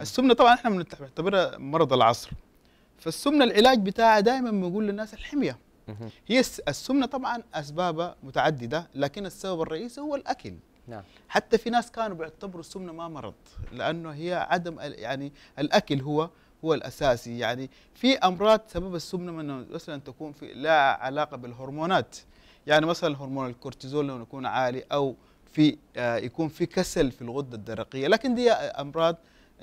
السمنه طبعا احنا بنعتبرها مرض العصر فالسمنه العلاج بتاعها دائما بنقول للناس الحميه هي السمنه طبعا اسبابها متعدده لكن السبب الرئيسي هو الاكل نعم. حتى في ناس كانوا بيعتبروا السمنه ما مرض لانه هي عدم يعني الاكل هو هو الاساسي يعني في امراض سبب السمنه من مثلا تكون في لا علاقه بالهرمونات يعني مثلا هرمون الكورتيزول لو يكون عالي او في آه، يكون في كسل في الغده الدرقيه لكن دي امراض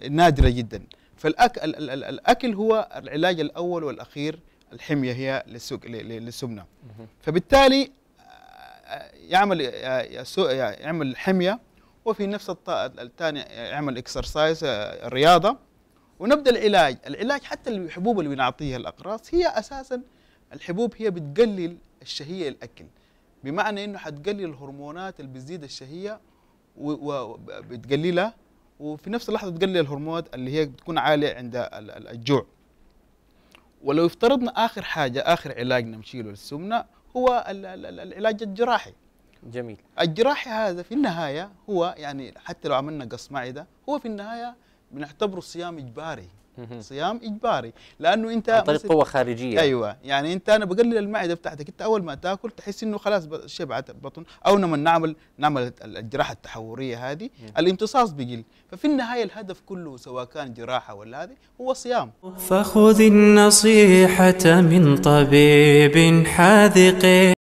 نادرة جدا فالأكل الأكل هو العلاج الأول والأخير الحمية هي للسمنة فبالتالي آه، يعمل آه، يعمل حمية وفي نفس الثاني يعمل اكسرسايز آه، رياضة ونبدأ العلاج العلاج حتى الحبوب اللي بنعطيها الأقراص هي أساسا الحبوب هي بتقلل الشهية الأكل بمعنى انه حتقلل الهرمونات اللي بتزيد الشهيه وبتقللها وفي نفس اللحظه تقلل الهرمونات اللي هي بتكون عاليه عند الجوع ولو افترضنا اخر حاجه اخر علاج نمشيله للسمنه هو العلاج الجراحي جميل الجراحي هذا في النهايه هو يعني حتى لو عملنا قص معده هو في النهايه بنعتبره صيام اجباري صيام اجباري لانه انت عن طريق قوه خارجيه ايوه يعني انت انا بقلل المعده بتاعتك انت اول ما تاكل تحس انه خلاص شبعت البطن او لما نعم نعمل نعمل الجراحه التحوريه هذه الامتصاص بيقل ففي النهايه الهدف كله سواء كان جراحه ولا هذه هو صيام فخذ النصيحه من طبيب حاذق